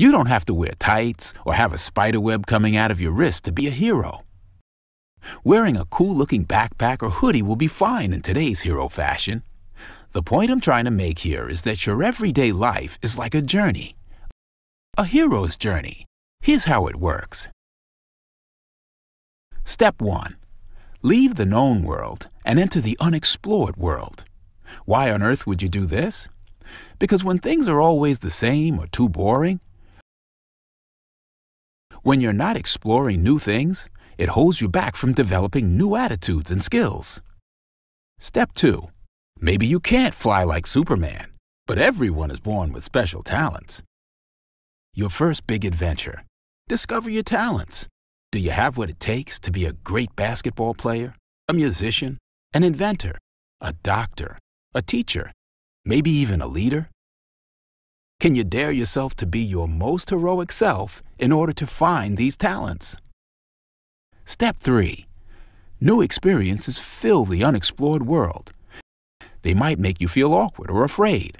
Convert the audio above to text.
You don't have to wear tights or have a spiderweb coming out of your wrist to be a hero. Wearing a cool-looking backpack or hoodie will be fine in today's hero fashion. The point I'm trying to make here is that your everyday life is like a journey. A hero's journey. Here's how it works. Step 1. Leave the known world and enter the unexplored world. Why on earth would you do this? Because when things are always the same or too boring, when you're not exploring new things, it holds you back from developing new attitudes and skills. Step 2. Maybe you can't fly like Superman, but everyone is born with special talents. Your first big adventure. Discover your talents. Do you have what it takes to be a great basketball player, a musician, an inventor, a doctor, a teacher, maybe even a leader? Can you dare yourself to be your most heroic self in order to find these talents? Step 3. New experiences fill the unexplored world. They might make you feel awkward or afraid.